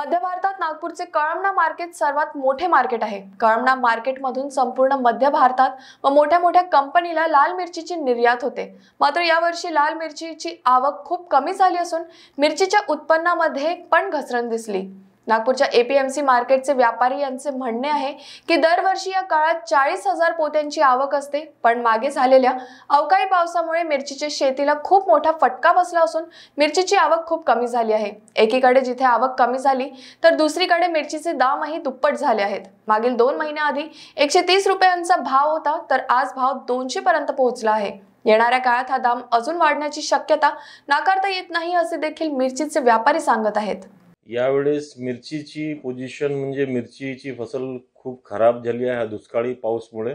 मध्य भारतात नागपूरचे कळमना मार्केट सर्वात मोठे मार्केट आहे कळमना मार्केटमधून संपूर्ण मध्य भारतात व मोठ्या मोठ्या कंपनीला लाल मिरचीची निर्यात होते मात्र यावर्षी लाल मिरचीची आवक खूप कमी झाली असून मिरचीच्या उत्पन्नामध्ये पण घसरण दिसली नागपूरच्या एपीएमसी मार्केटचे व्यापारी यांचे म्हणणे आहे की दरवर्षी या काळात चाळीस हजार पोत्यांची आवक असते पण मागे झालेल्या अवकाळी पावसामुळे मिरचीच्या शेतीला खूप मोठा फटका बसला असून मिरचीची आवक खूप कमी झाली आहे एकीकडे जिथे आवक कमी झाली तर दुसरीकडे मिरचीचे दामही दुप्पट झाले आहेत मागील दोन महिन्याआधी एकशे तीस रुपयांचा भाव होता तर आज भाव दोनशे पर्यंत पोहोचला आहे येणाऱ्या काळात हा दाम अजून वाढण्याची शक्यता नाकारता येत नाही असे देखील मिरचीचे व्यापारी सांगत आहेत यावेळेस मिरचीची पोझिशन म्हणजे मिरचीची फसल खूप खराब झाली आहे हा दुष्काळी पाऊसमुळे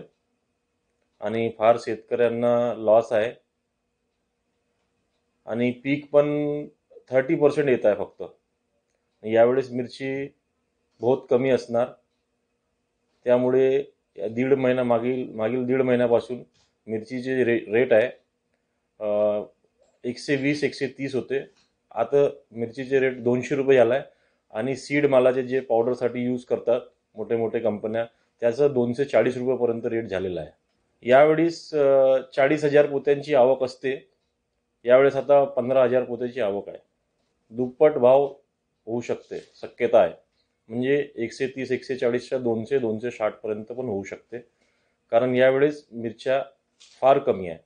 आणि फार शेतकऱ्यांना लॉस आहे आणि पीक पण थर्टी पर्सेंट येत आहे फक्त यावेळेस मिरची बहुत कमी असणार त्यामुळे दीड महिना मागील मागील दीड महिन्यापासून मिरचीचे रे रेट आहे एकशे वीस एकशे तीस होते आता मिरचीचे रेट दोनशे रुपये झाला आहे आणि सीड मालाचे जे पावडरसाठी यूज करतात मोठे मोठे कंपन्या त्याचं दोनशे चाळीस रुपयापर्यंत रेट झालेला आहे यावेळीस चाळीस हजार पोत्यांची आवक असते यावेळेस आता पंधरा हजार पोत्याची आवक आहे दुप्पट भाव होऊ शकते शक्यता आहे म्हणजे एकशे तीस एकशे चाळीसच्या दोनशे दोनशे साठपर्यंत पण होऊ शकते कारण यावेळेस मिरच्या फार कमी आहे